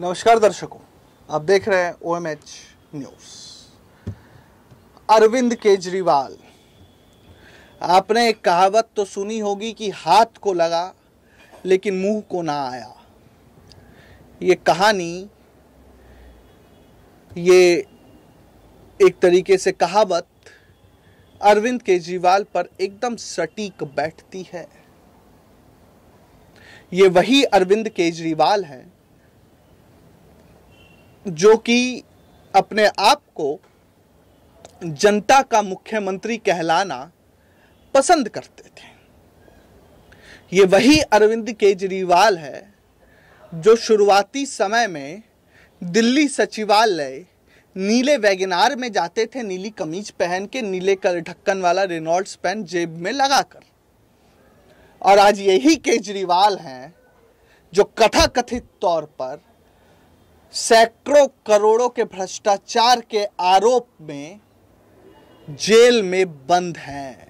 नमस्कार दर्शकों आप देख रहे हैं ओ न्यूज अरविंद केजरीवाल आपने एक कहावत तो सुनी होगी कि हाथ को लगा लेकिन मुंह को ना आया ये कहानी ये एक तरीके से कहावत अरविंद केजरीवाल पर एकदम सटीक बैठती है ये वही अरविंद केजरीवाल हैं जो कि अपने आप को जनता का मुख्यमंत्री कहलाना पसंद करते थे ये वही अरविंद केजरीवाल है जो शुरुआती समय में दिल्ली सचिवालय नीले वेगनार में जाते थे नीली कमीज पहन के नीले कल ढक्कन वाला रेनॉल्ड्स पेन जेब में लगाकर और आज यही केजरीवाल हैं जो कथाकथित तौर पर सैकड़ों करोड़ों के भ्रष्टाचार के आरोप में जेल में बंद हैं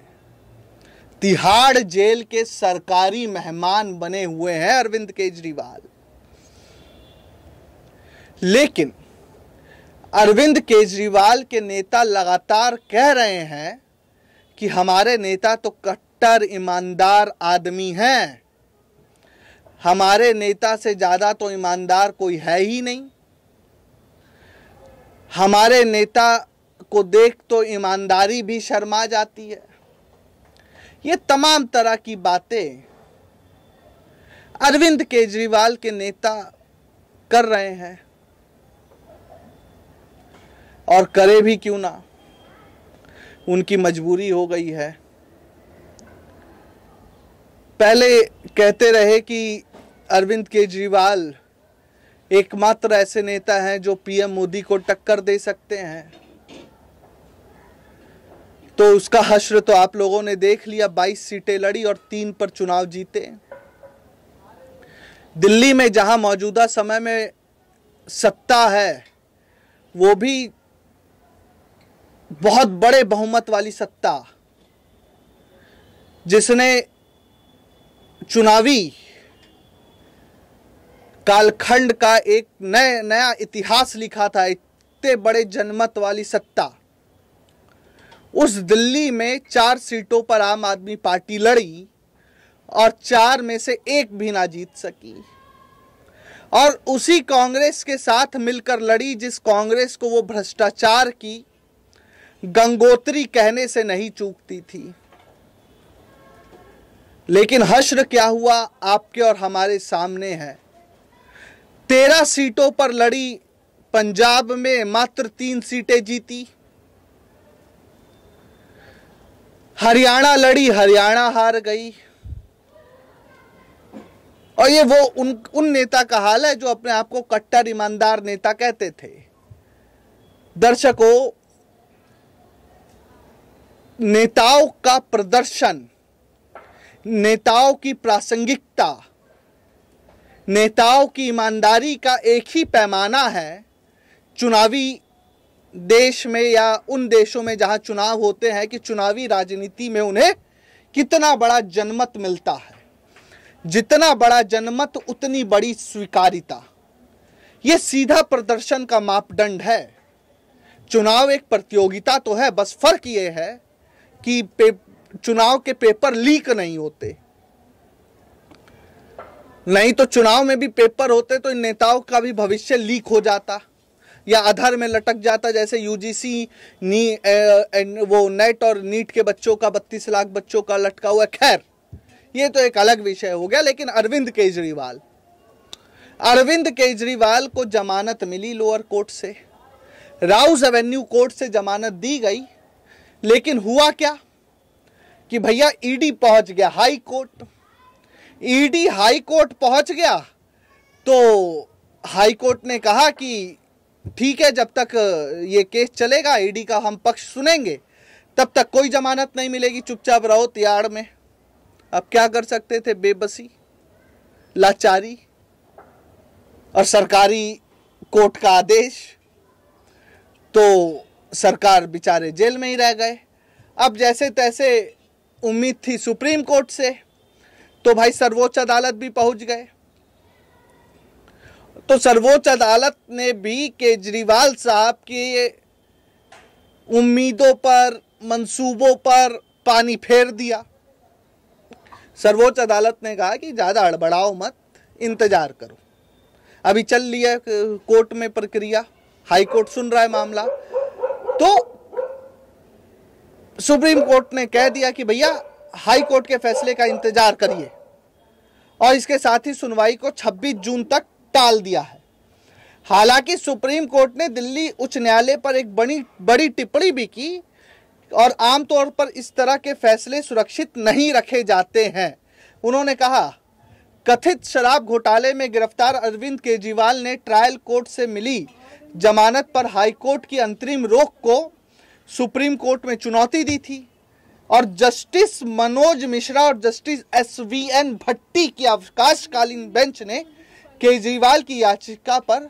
तिहाड़ जेल के सरकारी मेहमान बने हुए हैं अरविंद केजरीवाल लेकिन अरविंद केजरीवाल के नेता लगातार कह रहे हैं कि हमारे नेता तो कट्टर ईमानदार आदमी हैं हमारे नेता से ज़्यादा तो ईमानदार कोई है ही नहीं हमारे नेता को देख तो ईमानदारी भी शर्मा जाती है ये तमाम तरह की बातें अरविंद केजरीवाल के नेता कर रहे हैं और करे भी क्यों ना उनकी मजबूरी हो गई है पहले कहते रहे कि अरविंद केजरीवाल एकमात्र ऐसे नेता हैं जो पीएम मोदी को टक्कर दे सकते हैं तो उसका हश्र तो आप लोगों ने देख लिया 22 सीटें लड़ी और तीन पर चुनाव जीते दिल्ली में जहां मौजूदा समय में सत्ता है वो भी बहुत बड़े बहुमत वाली सत्ता जिसने चुनावी कालखंड का एक नए नया इतिहास लिखा था इतने बड़े जनमत वाली सत्ता उस दिल्ली में चार सीटों पर आम आदमी पार्टी लड़ी और चार में से एक भी ना जीत सकी और उसी कांग्रेस के साथ मिलकर लड़ी जिस कांग्रेस को वो भ्रष्टाचार की गंगोत्री कहने से नहीं चूकती थी लेकिन हश्र क्या हुआ आपके और हमारे सामने है तेरह सीटों पर लड़ी पंजाब में मात्र तीन सीटें जीती हरियाणा लड़ी हरियाणा हार गई और ये वो उन उन नेता का हाल है जो अपने आप को कट्टर ईमानदार नेता कहते थे दर्शकों नेताओं का प्रदर्शन नेताओं की प्रासंगिकता नेताओं की ईमानदारी का एक ही पैमाना है चुनावी देश में या उन देशों में जहां चुनाव होते हैं कि चुनावी राजनीति में उन्हें कितना बड़ा जनमत मिलता है जितना बड़ा जनमत उतनी बड़ी स्वीकारिता ये सीधा प्रदर्शन का मापदंड है चुनाव एक प्रतियोगिता तो है बस फर्क ये है कि चुनाव के पेपर लीक नहीं होते नहीं तो चुनाव में भी पेपर होते तो इन नेताओं का भी भविष्य लीक हो जाता या अधर में लटक जाता जैसे यूजीसी नी ए, ए, वो नेट और नीट के बच्चों का बत्तीस लाख बच्चों का लटका हुआ खैर ये तो एक अलग विषय हो गया लेकिन अरविंद केजरीवाल अरविंद केजरीवाल को जमानत मिली लोअर कोर्ट से राउस एवेन्यू कोर्ट से जमानत दी गई लेकिन हुआ क्या कि भैया ईडी e पहुंच गया high court ED high court पहुंच गया तो हाई कोर्ट ने कहा कि ठीक है जब तक ये केस चलेगा ईडी का हम पक्ष सुनेंगे तब तक कोई जमानत नहीं मिलेगी चुपचाप रहो तिहाड़ में अब क्या कर सकते थे बेबसी लाचारी और सरकारी कोर्ट का आदेश तो सरकार बेचारे जेल में ही रह गए अब जैसे तैसे उम्मीद थी सुप्रीम कोर्ट से तो भाई सर्वोच्च अदालत भी पहुंच गए तो सर्वोच्च अदालत ने भी केजरीवाल साहब की के उम्मीदों पर मंसूबों पर पानी फेर दिया सर्वोच्च अदालत ने कहा कि ज़्यादा अड़बड़ाओ मत इंतज़ार करो अभी चल लिया कोर्ट में प्रक्रिया हाई कोर्ट सुन रहा है मामला तो सुप्रीम कोर्ट ने कह दिया कि भैया हाई कोर्ट के फैसले का इंतजार करिए और इसके साथ ही सुनवाई को 26 जून तक टाल दिया है हालांकि सुप्रीम कोर्ट ने दिल्ली उच्च न्यायालय पर एक बड़ी बड़ी टिप्पणी भी की और आमतौर पर इस तरह के फैसले सुरक्षित नहीं रखे जाते हैं उन्होंने कहा कथित शराब घोटाले में गिरफ्तार अरविंद केजरीवाल ने ट्रायल कोर्ट से मिली जमानत पर हाईकोर्ट की अंतरिम रोक को सुप्रीम कोर्ट में चुनौती दी थी और जस्टिस मनोज मिश्रा और justice S V N Bhatti की अवकाशकालीन बेंच ने केजरीवाल की याचिका पर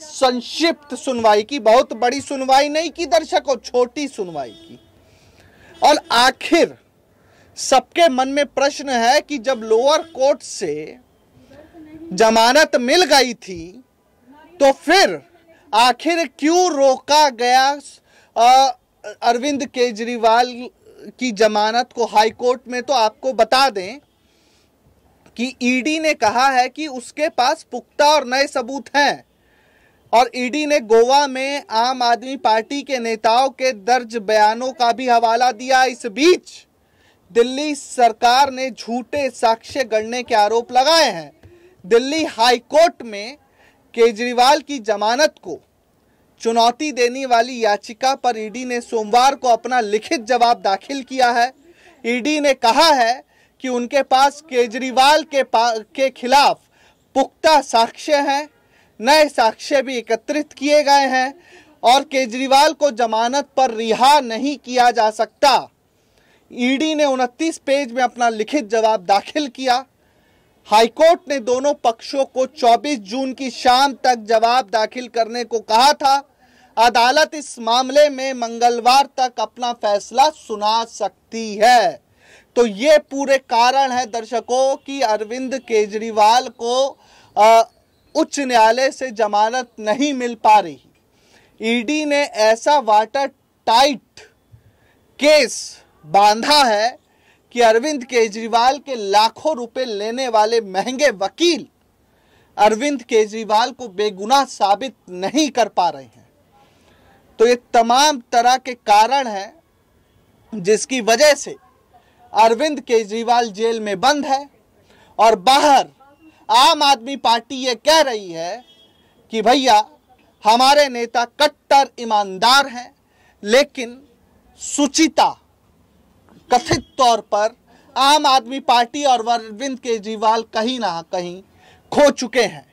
संक्षिप्त सुनवाई की बहुत बड़ी सुनवाई नहीं की दर्शकों छोटी सुनवाई की और आखिर सबके मन में प्रश्न है कि जब लोअर कोर्ट से जमानत मिल गई थी तो फिर आखिर क्यों रोका गया अरविंद केजरीवाल की जमानत को हाई कोर्ट में तो आपको बता दें कि ईडी ने कहा है कि उसके पास पुख्ता और नए सबूत हैं और ईडी ने गोवा में आम आदमी पार्टी के नेताओं के दर्ज बयानों का भी हवाला दिया इस बीच दिल्ली सरकार ने झूठे साक्ष्य गढ़ने के आरोप लगाए हैं दिल्ली हाई कोर्ट में केजरीवाल की जमानत को चुनौती देने वाली याचिका पर ईडी ने सोमवार को अपना लिखित जवाब दाखिल किया है ईडी ने कहा है कि उनके पास केजरीवाल के पा, के खिलाफ पुख्ता साक्ष्य हैं नए साक्ष्य भी एकत्रित किए गए हैं और केजरीवाल को जमानत पर रिहा नहीं किया जा सकता ईडी ने उनतीस पेज में अपना लिखित जवाब दाखिल किया हाईकोर्ट ने दोनों पक्षों को 24 जून की शाम तक जवाब दाखिल करने को कहा था अदालत इस मामले में मंगलवार तक अपना फैसला सुना सकती है तो ये पूरे कारण है दर्शकों कि अरविंद केजरीवाल को उच्च न्यायालय से जमानत नहीं मिल पा रही ईडी ने ऐसा वाटर टाइट केस बांधा है कि अरविंद केजरीवाल के लाखों रुपए लेने वाले महंगे वकील अरविंद केजरीवाल को बेगुनाह साबित नहीं कर पा रहे हैं तो ये तमाम तरह के कारण हैं जिसकी वजह से अरविंद केजरीवाल जेल में बंद है और बाहर आम आदमी पार्टी ये कह रही है कि भैया हमारे नेता कट्टर ईमानदार हैं लेकिन सुचिता कथित तौर पर आम आदमी पार्टी और अरविंद केजरीवाल कहीं ना कहीं खो चुके हैं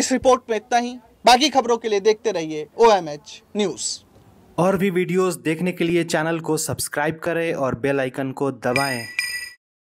इस रिपोर्ट में इतना ही बाकी खबरों के लिए देखते रहिए ओ एम एच न्यूज़ और भी वीडियोस देखने के लिए चैनल को सब्सक्राइब करें और बेल आइकन को दबाएं